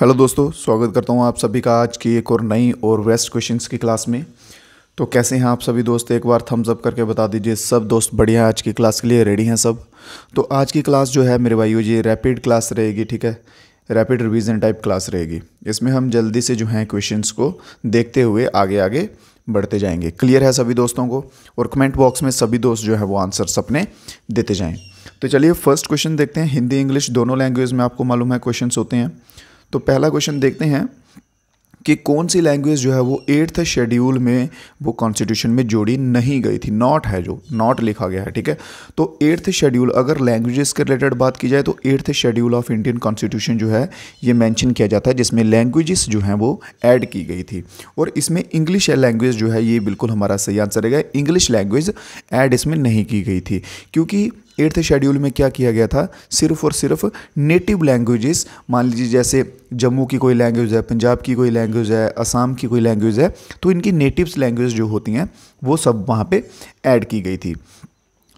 Hello दोस्तों स्वागत करता हूं आप सभी का आज की एक और नई और वेस्ट क्वेश्चंस की क्लास में तो कैसे हैं आप सभी दोस्त एक बार थम्स अप करके बता दीजिए सब दोस्त बढ़िया हैं आज की क्लास के लिए रेडी हैं सब तो आज की क्लास जो है मेरे भाइयों ये रैपिड क्लास रहेगी ठीक है रैपिड रिवीजन टाइप क्लास रहेगी इसमें हम जल्दी से जो है क्वेश्चन को देखते हुए आगे आगे बढ़ते जाएंगे क्लियर है सभी दोस्तों को और कमेंट बॉक्स में सभी दोस्त जो है वो आंसर्स अपने देते जाएँ तो चलिए फर्स्ट क्वेश्चन देखते हैं हिंदी इंग्लिश दोनों लैंग्वेज में आपको मालूम है क्वेश्चन होते हैं तो पहला क्वेश्चन देखते हैं कि कौन सी लैंग्वेज जो है वो एट्थ शेड्यूल में वो कॉन्स्टिट्यूशन में जोड़ी नहीं गई थी नॉट है जो नॉट लिखा गया है ठीक है तो एट्थ शेड्यूल अगर लैंग्वेजेस के रिलेटेड बात की जाए तो eighth schedule of Indian constitution जो है ये मेंशन किया जाता है जिसमें लैंग्वेजेस जो हैं वो ऐड की गई थी और इसमें इंग्लिश लैंग्वेज जो है ये बिल्कुल हमारा सही आंसर रहेगा इंग्लिश लैंग्वेज ऐड इसमें नहीं की गई थी क्योंकि एट्थ शेड्यूल में क्या किया गया था सिर्फ और सिर्फ नेटिव लैंग्वेजेस मान लीजिए जैसे जम्मू की कोई लैंग्वेज है पंजाब की कोई लैंग्वेज है असम की कोई लैंग्वेज है तो इनकी नेटिव लैंग्वेज जो होती हैं वो सब वहाँ पर ऐड की गई थी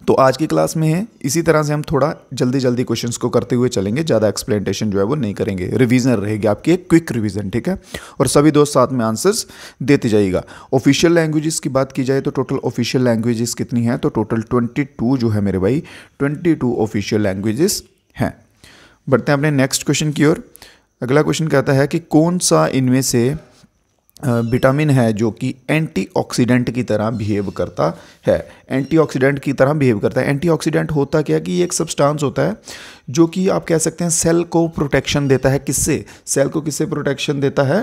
तो आज की क्लास में है इसी तरह से हम थोड़ा जल्दी जल्दी क्वेश्चंस को करते हुए चलेंगे ज़्यादा एक्सप्लेनेशन जो है वो नहीं करेंगे रिवीजन रहेगी आपकी एक क्विक रिवीजन ठीक है और सभी दोस्त साथ में आंसर्स देते जाइएगा ऑफिशियल लैंग्वेजेस की बात की जाए तो टोटल ऑफिशियल लैंग्वेजेस कितनी हैं तो टोटल ट्वेंटी जो है मेरे भाई ट्वेंटी ऑफिशियल लैंग्वेजेस हैं बढ़ते हैं अपने नेक्स्ट क्वेश्चन की ओर अगला क्वेश्चन कहता है कि कौन सा इनमें से विटामिन है जो कि एंटीऑक्सीडेंट की तरह बिहेव करता है एंटीऑक्सीडेंट की तरह बिहेव करता है एंटीऑक्सीडेंट होता क्या कि ये एक सब्सटेंस होता है जो कि आप कह सकते हैं सेल को प्रोटेक्शन देता है किससे सेल को किससे प्रोटेक्शन देता है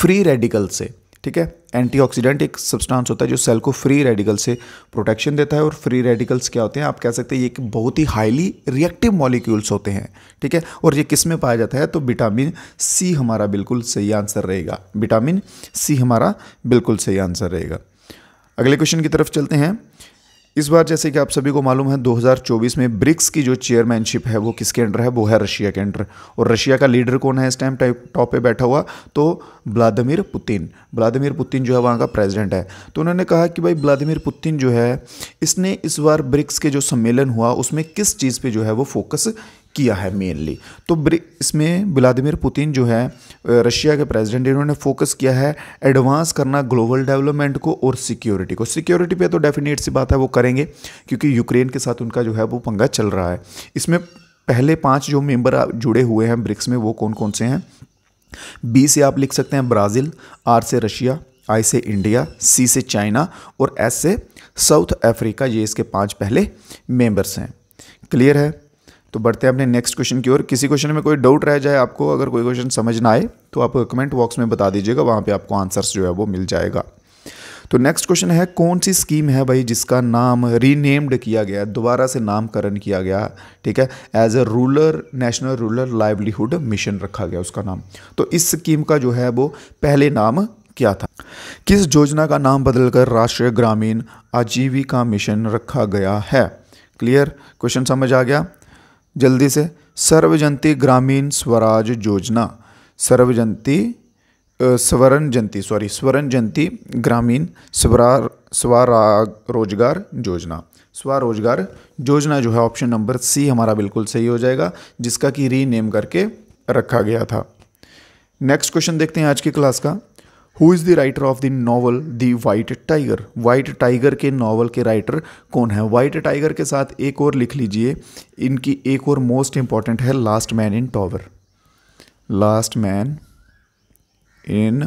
फ्री रेडिकल से ठीक है एंटीऑक्सीडेंट एक सब्सटेंस होता है जो सेल को फ्री रेडिकल से प्रोटेक्शन देता है और फ्री रेडिकल्स क्या होते हैं आप कह सकते हैं ये एक बहुत ही हाईली रिएक्टिव मॉलिक्यूल्स होते हैं ठीक है और ये किस में पाया जाता है तो विटामिन सी हमारा बिल्कुल सही आंसर रहेगा विटामिन सी हमारा बिल्कुल सही आंसर रहेगा अगले क्वेश्चन की तरफ चलते हैं इस बार जैसे कि आप सभी को मालूम है 2024 में ब्रिक्स की जो चेयरमैनशिप है वो किसके अंडर है वो है रशिया के अंडर और रशिया का लीडर कौन है इस टाइम टॉप पे बैठा हुआ तो व्लादिमिर पुतिन व्लादिमिर पुतिन जो है वहाँ का प्रेसिडेंट है तो उन्होंने कहा कि भाई व्लादिमिर पुतिन जो है इसने इस बार ब्रिक्स के जो सम्मेलन हुआ उसमें किस चीज़ पर जो है वो फोकस किया है मेनली तो इसमें व्लादिमिर पुतिन जो है रशिया के प्रेसिडेंट इन्होंने फोकस किया है एडवांस करना ग्लोबल डेवलपमेंट को और सिक्योरिटी को सिक्योरिटी पे तो डेफिनेट सी बात है वो करेंगे क्योंकि यूक्रेन के साथ उनका जो है वो पंगा चल रहा है इसमें पहले पांच जो मेंबर जुड़े हुए हैं ब्रिक्स में वो कौन कौन से हैं बी से आप लिख सकते हैं ब्राज़ील आर से रशिया आई से इंडिया सी से चाइना और एस से साउथ अफ्रीका ये इसके पांच पहले मेंबर्स हैं क्लियर है तो बढ़ते हैं अपने नेक्स्ट क्वेश्चन की ओर किसी क्वेश्चन में कोई डाउट रह जाए आपको अगर कोई क्वेश्चन समझ ना आए तो आप कमेंट बॉक्स में बता दीजिएगा वहाँ पे आपको आंसर्स जो है वो मिल जाएगा तो नेक्स्ट क्वेश्चन है कौन सी स्कीम है भाई जिसका नाम रीनेम्ड किया गया दोबारा से नामकरण किया गया ठीक है as a rural national rural livelihood mission रखा गया उसका नाम तो इस स्कीम का जो है वो पहले नाम क्या था किस योजना का नाम बदलकर राष्ट्रीय ग्रामीण आजीविका मिशन रखा गया है क्लियर क्वेश्चन समझ आ गया जल्दी से सर्वजंती ग्रामीण स्वराज योजना सर्वजंती स्वर्ण जयंती सॉरी स्वर्ण जयंती ग्रामीण स्वरा स्वरा रोजगार योजना स्वरोजगार योजना जो है ऑप्शन नंबर सी हमारा बिल्कुल सही हो जाएगा जिसका कि रीनेम करके रखा गया था नेक्स्ट क्वेश्चन देखते हैं आज की क्लास का who is the writer of the novel the white tiger white tiger के नावल के राइटर कौन है वाइट टाइगर के साथ एक और लिख लीजिए इनकी एक और मोस्ट इंपॉर्टेंट है last man in tower last man in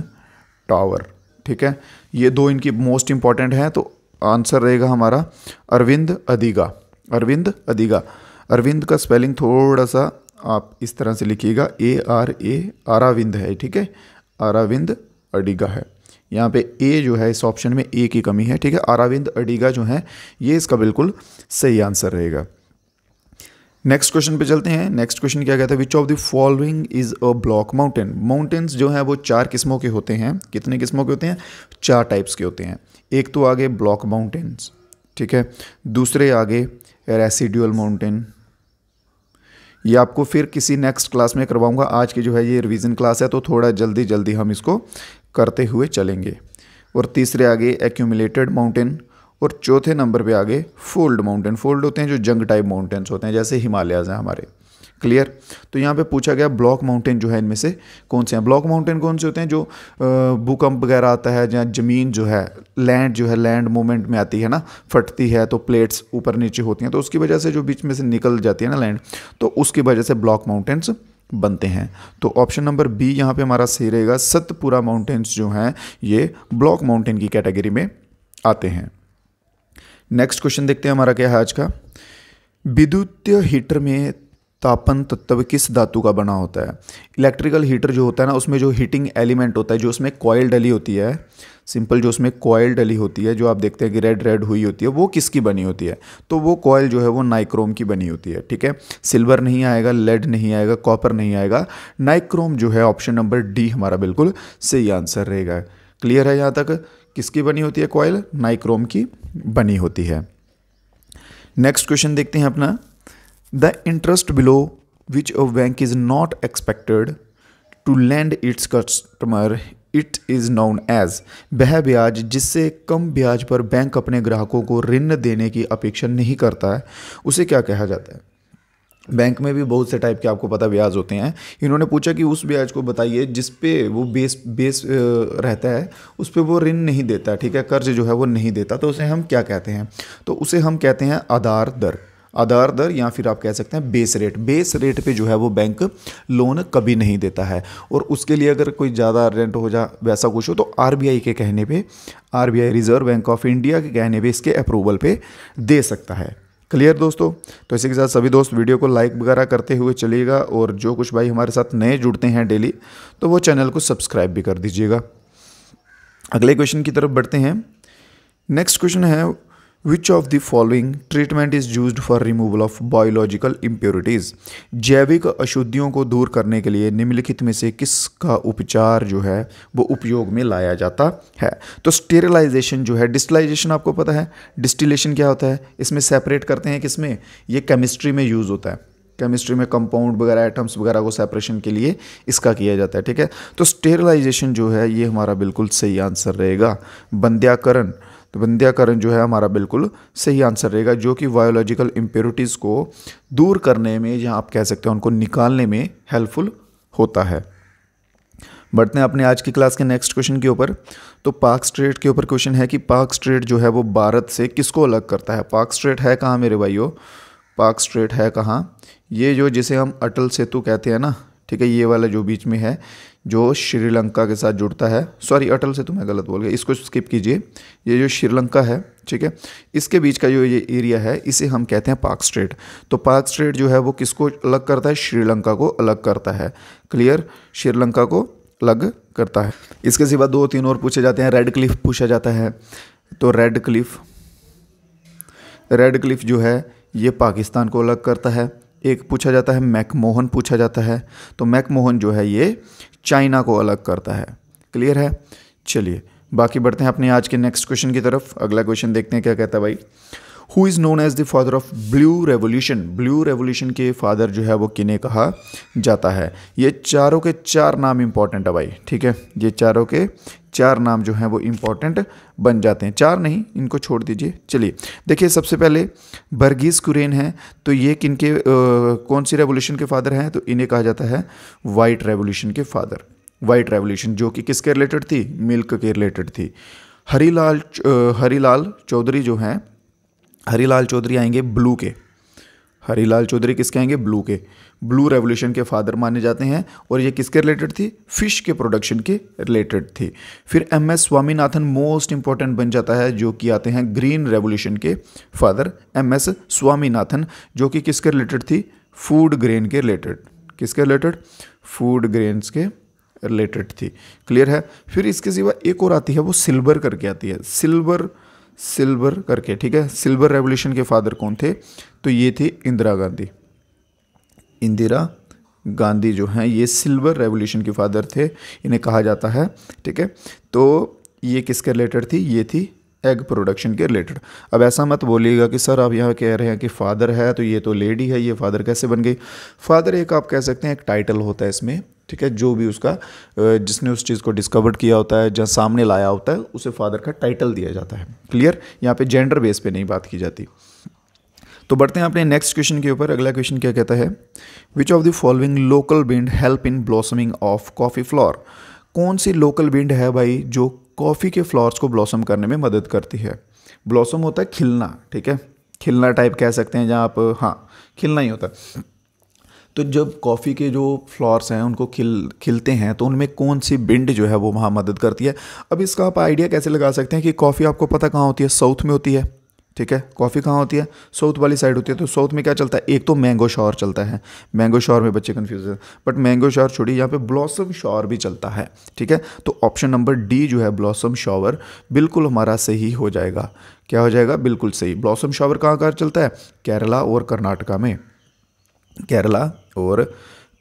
tower ठीक है ये दो इनकी मोस्ट इंपॉर्टेंट हैं तो आंसर रहेगा हमारा अरविंद अधिगा अरविंद अधिगा अरविंद का स्पेलिंग थोड़ा सा आप इस तरह से लिखिएगा ए आर ए आराविंद है ठीक है अरविंद अडिगा है यहाँ पे ए जो है इस ऑप्शन में ए की कमी है ठीक है अरविंद अडिगा जो है ये इसका बिल्कुल सही आंसर रहेगा नेक्स्ट क्वेश्चन पे चलते हैं नेक्स्ट क्वेश्चन क्या कहता है which of the following is a block mountain mountains जो है वो चार किस्मों के होते हैं कितने किस्मों के होते हैं चार टाइप्स के होते हैं एक तो आगे ब्लॉक माउंटेन्स ठीक है दूसरे आगे रेसिड्यूअल माउंटेन ये आपको फिर किसी नेक्स्ट क्लास में करवाऊंगा आज की जो है ये रिवीजन क्लास है तो थोड़ा जल्दी जल्दी हम इसको करते हुए चलेंगे और तीसरे आगे एक्यूमिलेटेड माउंटेन और चौथे नंबर पे आगे फोल्ड माउंटेन फोल्ड होते हैं जो जंग टाइप माउंटेन्स होते हैं जैसे हिमालयाज हैं हमारे क्लियर तो यहाँ पे पूछा गया ब्लॉक माउंटेन जो है इनमें से कौन से हैं ब्लॉक माउंटेन कौन से होते हैं जो भूकंप वगैरह आता है या ज़मीन जो है लैंड जो है लैंड मूवमेंट में आती है ना फटती है तो प्लेट्स ऊपर नीचे होती हैं तो उसकी वजह से जो बीच में से निकल जाती है ना लैंड तो उसकी वजह से ब्लॉक माउंटेन्स बनते हैं तो ऑप्शन नंबर बी यहाँ पे हमारा सही रहेगा सतपुरा माउंटेन्स जो हैं ये ब्लॉक माउंटेन की कैटेगरी में आते हैं नेक्स्ट क्वेश्चन देखते हैं हमारा क्या है आज का विद्युतीय हीटर में तापन तत्व तो किस धातु का बना होता है इलेक्ट्रिकल हीटर जो होता है ना उसमें जो हीटिंग एलिमेंट होता है जो उसमें कॉयल डली होती है सिंपल जो उसमें कॉयल डली होती है जो आप देखते हैं कि रेड रेड हुई होती है वो किसकी बनी होती है तो वो कॉयल जो है वो नाइक्रोम की बनी होती है ठीक है सिल्वर नहीं आएगा लेड नहीं आएगा कॉपर नहीं आएगा नाइक्रोम जो है ऑप्शन नंबर डी हमारा बिल्कुल सही आंसर रहेगा क्लियर है यहाँ तक किसकी बनी होती है कॉयल नाइक्रोम की बनी होती है नेक्स्ट क्वेश्चन देखते हैं अपना the interest below which a bank is not expected to lend its customer it is known as वह ब्याज जिससे कम ब्याज पर बैंक अपने ग्राहकों को ऋण देने की अपेक्षा नहीं करता है उसे क्या कहा जाता है बैंक में भी बहुत से टाइप के आपको पता ब्याज होते हैं इन्होंने पूछा कि उस ब्याज को बताइए जिस पे वो बेस बेस रहता है उस पे वो ऋण नहीं देता ठीक है कर्ज जो है वो नहीं देता तो उसे हम क्या कहते हैं तो उसे हम कहते हैं आधार दर आधार दर या फिर आप कह सकते हैं बेस रेट बेस रेट पे जो है वो बैंक लोन कभी नहीं देता है और उसके लिए अगर कोई ज़्यादा रेंट हो जा वैसा कुछ हो तो आर के कहने पर R reserve bank of India के कहने पर इसके अप्रूवल पर दे सकता है क्लियर दोस्तों तो इसी के साथ सभी दोस्त वीडियो को लाइक वगैरह करते हुए चलिएगा और जो कुछ भाई हमारे साथ नए जुड़ते हैं डेली तो वो चैनल को सब्सक्राइब भी कर दीजिएगा अगले क्वेश्चन की तरफ बढ़ते हैं नेक्स्ट क्वेश्चन है Which of the following treatment is used for removal of biological impurities? जैविक अशुद्धियों को दूर करने के लिए निम्नलिखित में से किसका उपचार जो है वो उपयोग में लाया जाता है तो स्टेरिलाइजेशन जो है डिस्टिलाइजेशन आपको पता है डिस्टिलेशन क्या होता है इसमें सेपरेट करते हैं किसमें ये केमिस्ट्री में यूज़ होता है केमिस्ट्री में कंपाउंड वगैरह एटम्स वगैरह को सेपरेशन के लिए इसका किया जाता है ठीक है तो स्टेरिलाइजेशन जो है ये हमारा बिल्कुल सही आंसर रहेगा बंध्याकरण तो बंध्याकरण जो है हमारा बिल्कुल सही आंसर रहेगा जो कि बायोलॉजिकल इम्प्योरिटीज़ को दूर करने में जहाँ आप कह सकते हैं उनको निकालने में हेल्पफुल होता है बढ़ते हैं अपने आज की क्लास के नेक्स्ट क्वेश्चन के ऊपर तो पाक स्ट्रेट के ऊपर क्वेश्चन है कि पाक स्ट्रेट जो है वो भारत से किसको अलग करता है पाक स्ट्रेट है कहाँ मेरे भाइयों पाक स्ट्रेट है कहाँ ये जो जिसे हम अटल सेतु कहते हैं ना ठीक है ये वाला जो बीच में है जो श्रीलंका के साथ जुड़ता है सॉरी अटल से तो मैं गलत बोल गया इसको स्किप कीजिए ये जो श्रीलंका है ठीक है इसके बीच का जो ये एरिया है इसे हम कहते हैं पाक स्ट्रेट तो पाक स्ट्रेट जो है वो किसको अलग करता है श्रीलंका को अलग करता है क्लियर श्रीलंका को अलग करता है इसके सिवा दो तीन और पूछे जाते हैं रेड क्लिफ पूछा जाता है तो रेड क्लिफ रेड क्लिफ जो है ये पाकिस्तान को अलग करता है एक पूछा जाता है मैकमोहन पूछा जाता है तो मैकमोहन जो है ये चाइना को अलग करता है क्लियर है चलिए बाकी बढ़ते हैं अपने आज के नेक्स्ट क्वेश्चन की तरफ अगला क्वेश्चन देखते हैं क्या कहता है भाई who is known as the father of blue revolution blue revolution के फादर जो है वो किन्हें कहा जाता है ये चारों के चार नाम इम्पॉर्टेंट है भाई ठीक है ये चारों के चार नाम जो हैं वो इम्पॉर्टेंट बन जाते हैं चार नहीं इनको छोड़ दीजिए चलिए देखिए सबसे पहले बर्गीज कुरेन हैं तो ये किन के आ, कौन सी रेवोल्यूशन के फादर हैं तो इन्हें कहा जाता है वाइट रेवोल्यूशन के फादर वाइट रेवोल्यूशन जो कि किसके रिलेटेड थी मिल्क के रिलेटेड थी हरीलाल हरीलाल चौधरी जो हैं हरीलाल चौधरी आएंगे ब्लू के हरीलाल चौधरी किसके आएंगे ब्लू के ब्लू रेवोल्यूशन के फादर माने जाते हैं और ये किसके रिलेटेड थी फिश के प्रोडक्शन के रिलेटेड थी फिर M S Swaminathan most important बन जाता है जो कि आते हैं ग्रीन रेवोल्यूशन के फादर एम एस स्वामीनाथन जो कि किसके रिलेटेड थी फूड ग्रेन के रिलेटेड किसके रिलेटेड फूड ग्रेन्स के रिलेटेड थी क्लियर है फिर इसके सिवा एक और आती है वो सिल्वर करके आती है सिल्वर सिल्वर करके ठीक है सिल्वर रेवोल्यूशन के फादर कौन थे तो ये थे इंदिरा गांधी इंदिरा गांधी जो हैं ये सिल्वर रेवोल्यूशन के फादर थे इन्हें कहा जाता है ठीक है तो ये किसके रिलेटेड थी ये थी एग प्रोडक्शन के रिलेटेड अब ऐसा मत बोलिएगा कि सर आप यहाँ कह रहे हैं कि फादर है तो ये तो लेडी है ये फादर कैसे बन गई फादर एक आप कह सकते हैं एक टाइटल होता है इसमें ठीक है जो भी उसका जिसने उस चीज़ को डिस्कवर किया होता है जहाँ सामने लाया होता है उसे फादर का टाइटल दिया जाता है क्लियर यहाँ पे जेंडर बेस पे नहीं बात की जाती तो बढ़ते हैं अपने नेक्स्ट क्वेश्चन के ऊपर अगला क्वेश्चन क्या कहता है which of the following local wind help in blossoming of coffee flower कौन सी लोकल बिंड है भाई जो कॉफ़ी के फ्लॉर्स को ब्लॉसम करने में मदद करती है ब्लॉसम होता है खिलना ठीक है खिलना टाइप कह सकते हैं जहाँ आप हाँ खिलना ही होता है तो जब कॉफ़ी के जो फ्लॉर्स हैं उनको खिल खिलते हैं तो उनमें कौन सी बिंड जो है वो वहाँ मदद करती है अब इसका आप आइडिया कैसे लगा सकते हैं कि कॉफ़ी आपको पता कहाँ होती है साउथ में होती है ठीक है कॉफ़ी कहाँ होती है साउथ वाली साइड होती है तो साउथ में क्या चलता है एक तो मैंगो शॉर चलता है मैंगो शॉर में बच्चे कन्फ्यूज हैं बट मैंगो शॉर छोड़िए यहाँ पे ब्लॉसम शॉर भी चलता है ठीक है तो ऑप्शन नंबर डी जो है ब्लॉसम शॉवर बिल्कुल हमारा सही हो जाएगा क्या हो जाएगा बिल्कुल सही ब्लॉसम शॉवर कहाँ कहाँ चलता है केरला और कर्नाटका में केरला और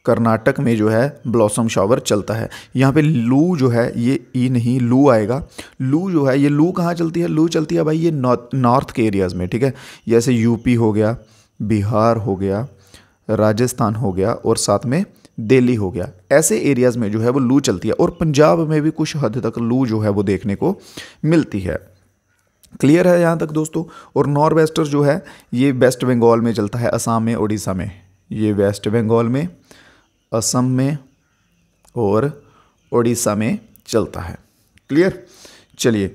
कर्नाटक में जो है ब्लॉसम शावर चलता है यहाँ पे लू जो है ये ई नहीं लू आएगा लू जो है ये लू कहाँ चलती है लू चलती है भाई ये नॉर्थ के एरियाज़ में ठीक है जैसे यूपी हो गया बिहार हो गया राजस्थान हो गया और साथ में दिल्ली हो गया ऐसे एरियाज़ में जो है वो लू चलती है और पंजाब में भी कुछ हद तक लू जो है वो देखने को मिलती है क्लियर है यहाँ तक दोस्तों और नॉर्थ वेस्टर जो है ये वेस्ट बंगाल में चलता है असम में उड़ीसा में ये वेस्ट बंगाल में असम में और उड़ीसा में चलता है क्लियर चलिए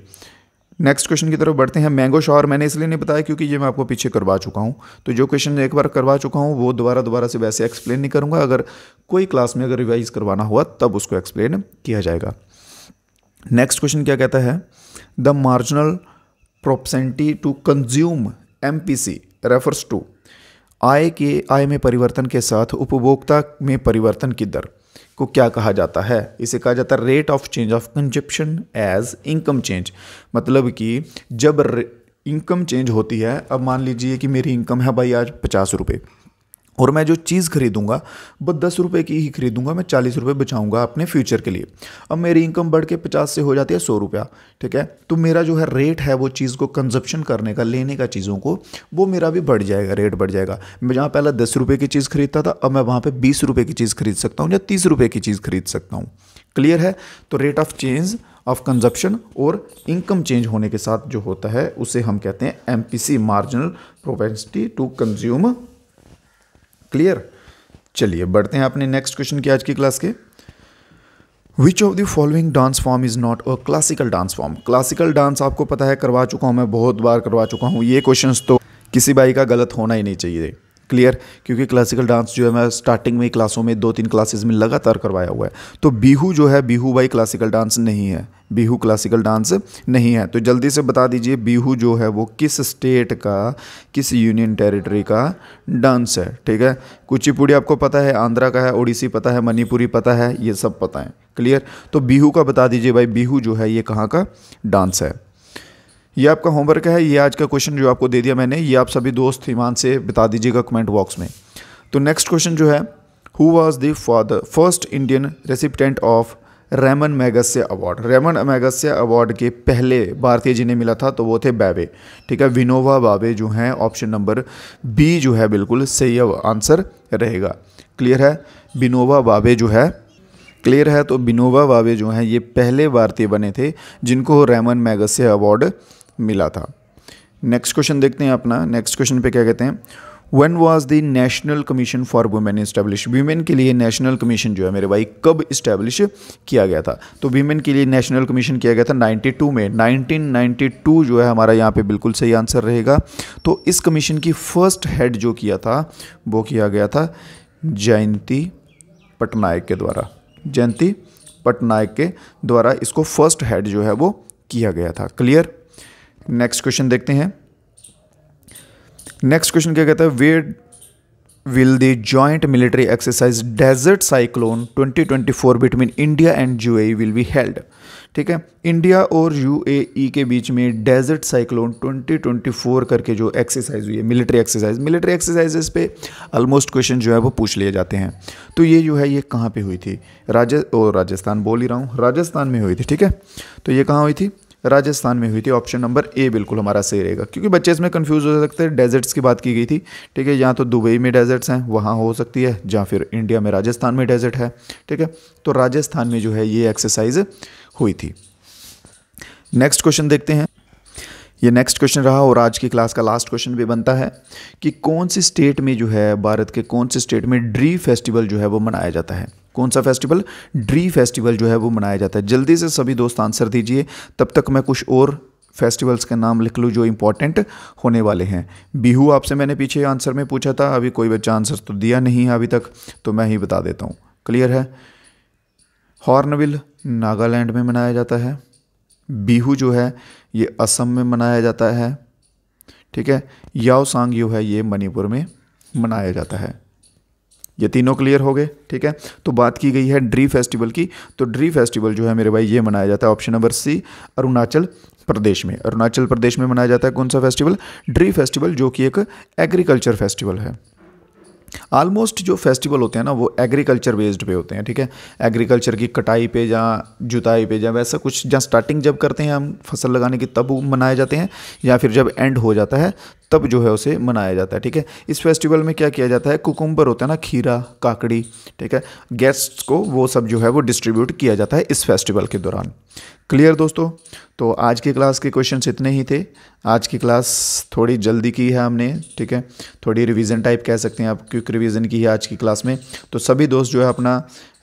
नेक्स्ट क्वेश्चन की तरफ बढ़ते हैं मैंगो शॉर मैंने इसलिए नहीं बताया क्योंकि ये मैं आपको पीछे करवा चुका हूँ तो जो क्वेश्चन एक बार करवा चुका हूँ वो दोबारा दोबारा से वैसे एक्सप्लेन नहीं करूँगा अगर कोई क्लास में अगर रिवाइज करवाना हुआ तब उसको एक्सप्लेन किया जाएगा नेक्स्ट क्वेश्चन क्या कहता है the marginal propensity to consume M P C refers to आय के आय में परिवर्तन के साथ उपभोक्ता में परिवर्तन की दर को क्या कहा जाता है इसे कहा जाता है rate of change of consumption as income change मतलब कि जब इनकम चेंज होती है अब मान लीजिए कि मेरी इनकम है भाई आज पचास रुपये और मैं जो चीज़ खरीदूंगा वो दस रुपये की ही खरीदूंगा मैं चालीस रुपये बचाऊंगा अपने फ्यूचर के लिए अब मेरी इनकम बढ़ के पचास से हो जाती है सौ रुपया ठीक है तो मेरा जो है रेट है वो चीज़ को कंजप्शन करने का लेने का चीज़ों को वो मेरा भी बढ़ जाएगा रेट बढ़ जाएगा मैं जहाँ पहले दस रुपये की चीज़ खरीदता था अब मैं वहाँ पर बीस रुपये की चीज़ खरीद सकता हूँ या तीस रुपये की चीज़ खरीद सकता हूँ क्लियर है तो rate of change of consumption और इनकम चेंज होने के साथ जो होता है उसे हम कहते हैं M marginal propensity to consume clear चलिए बढ़ते हैं अपने नेक्स्ट क्वेश्चन की आज की क्लास के which of the following dance form is not a classical dance form classical dance आपको पता है करवा चुका हूं मैं बहुत बार करवा चुका हूं ये क्वेश्चन तो किसी भाई का गलत होना ही नहीं चाहिए क्लियर क्योंकि क्लासिकल डांस जो है मैं स्टार्टिंग में क्लासों में दो तीन क्लासेस में लगातार करवाया हुआ है तो बीहू जो है बीहू बाई क्लासिकल डांस नहीं है बीहू क्लासिकल डांस नहीं है तो जल्दी से बता दीजिए बीहू जो है वो किस स्टेट का किस यूनियन टेरिटरी का डांस है ठीक है कुचिपुड़ी आपको पता है आंध्रा का है ओडिसी पता है मणिपुरी पता है ये सब पता है क्लियर तो बीहू का बता दीजिए भाई बीहू जो है ये कहाँ का डांस है ये आपका होमवर्क है ये आज का क्वेश्चन जो आपको दे दिया मैंने ये आप सभी दोस्त ईमान से बता दीजिएगा कमेंट बॉक्स में तो नेक्स्ट क्वेश्चन जो है who was the father first Indian recipient of Ramon Magsaysay award Ramon Magsaysay award के पहले भारतीय जिन्हें मिला था तो वो थे बैबे ठीक है विनोवा बाबे जो हैं ऑप्शन नंबर बी जो है बिल्कुल सही आंसर रहेगा क्लियर है विनोवा बाबे जो है क्लियर है तो विनोवा बाबे जो हैं ये पहले भारतीय बने थे जिनको रेमन मैगस्य अवार्ड मिला था नेक्स्ट क्वेश्चन देखते हैं अपना नेक्स्ट क्वेश्चन पे क्या कहते हैं when was the national commission for women establish women के लिए नेशनल कमीशन जो है मेरे भाई कब इस्टेब्लिश किया गया था तो वीमेन के लिए नेशनल कमीशन किया गया था 92 में 1992 जो है हमारा यहाँ पे बिल्कुल सही आंसर रहेगा तो इस कमीशन की फर्स्ट हेड जो किया था वो किया गया था जयंती पटनायक के द्वारा जयंती पटनायक के द्वारा इसको फर्स्ट हेड जो है वो किया गया था क्लियर नेक्स्ट क्वेश्चन देखते हैं नेक्स्ट क्वेश्चन क्या कहता है where will the joint military exercise desert cyclone 2024 between India and UAE will be held ठीक है इंडिया और यूएई e के बीच में डेजर्ट साइक्लोन 2024 करके जो एक्सरसाइज हुई है मिलिट्री एक्सरसाइज मिलिट्री एक्सरसाइजेस पे ऑलमोस्ट क्वेश्चन जो है वो पूछ लिए जाते हैं तो ये जो है ये कहाँ पे हुई थी राजस्थान बोल ही रहा हूँ राजस्थान में हुई थी ठीक है तो ये कहाँ हुई थी राजस्थान में हुई थी ऑप्शन नंबर ए बिल्कुल हमारा सही रहेगा क्योंकि बच्चे इसमें कन्फ्यूज़ हो सकते हैं डेजर्ट्स की बात की गई थी ठीक है या तो दुबई में डेजर्ट्स हैं वहाँ हो सकती है या फिर इंडिया में राजस्थान में डेजर्ट है ठीक है तो राजस्थान में जो है ये एक्सरसाइज हुई थी नेक्स्ट क्वेश्चन देखते हैं ये नेक्स्ट क्वेश्चन रहा और आज की क्लास का लास्ट क्वेश्चन भी बनता है कि कौन सी स्टेट में जो है भारत के कौन से स्टेट में ड्री फेस्टिवल जो है वो मनाया जाता है कौन सा फेस्टिवल ड्री फेस्टिवल जो है वो मनाया जाता है जल्दी से सभी दोस्त आंसर दीजिए तब तक मैं कुछ और फेस्टिवल्स के नाम लिख लूँ जो इंपॉर्टेंट होने वाले हैं बिहू आपसे मैंने पीछे आंसर में पूछा था अभी कोई बच्चा आंसर तो दिया नहीं है अभी तक तो मैं ही बता देता हूँ क्लियर है हॉर्नविल नागालैंड में मनाया जाता है बिहू जो है ये असम में मनाया जाता है ठीक है याओसांग जो है ये मणिपुर में मनाया जाता है ये तीनों क्लियर हो गए ठीक है तो बात की गई है ड्री फेस्टिवल की तो ड्री फेस्टिवल जो है मेरे भाई ये मनाया जाता है option number C Arunachal Pradesh में अरुणाचल प्रदेश में मनाया जाता है कौन सा फेस्टिवल ड्री फेस्टिवल जो कि एक एग्रीकल्चर फेस्टिवल है आलमोस्ट जो फेस्टिवल होते हैं ना वो एग्रीकल्चर बेस्ड पे होते हैं ठीक है एग्रीकल्चर की कटाई पे या जुताई पे या वैसा कुछ जहाँ स्टार्टिंग जब करते हैं हम फसल लगाने की तब मनाए जाते हैं या फिर जब एंड हो जाता है तब जो है उसे मनाया जाता है ठीक है इस फेस्टिवल में क्या किया जाता है कुकुम्बर होता है ना खीरा काकड़ी ठीक है गेस्ट्स को वो सब जो है वो डिस्ट्रीब्यूट किया जाता है इस फेस्टिवल के दौरान क्लियर दोस्तों तो आज की क्लास के क्वेश्चंस इतने ही थे आज की क्लास थोड़ी जल्दी की है हमने ठीक है थोड़ी रिवीजन टाइप कह सकते हैं आप क्विक रिवीजन की है आज की क्लास में तो सभी दोस्त जो है अपना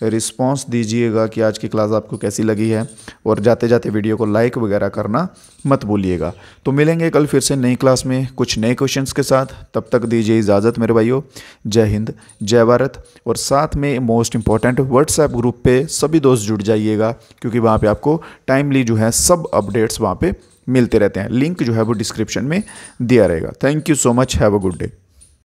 रिस्पॉन्स दीजिएगा कि आज की क्लास आपको कैसी लगी है और जाते जाते वीडियो को लाइक वगैरह करना मत भूलिएगा तो मिलेंगे कल फिर से नई क्लास में कुछ नए क्वेश्चंस के साथ तब तक दीजिए इजाज़त मेरे भाइयों जय हिंद जय भारत और साथ में मोस्ट इंपॉर्टेंट व्हाट्सएप ग्रुप पे सभी दोस्त जुड़ जाइएगा क्योंकि वहाँ पर आपको टाइमली जो है सब अपडेट्स वहाँ पर मिलते रहते हैं लिंक जो है वो डिस्क्रिप्शन में दिया रहेगा thank you so much have a good day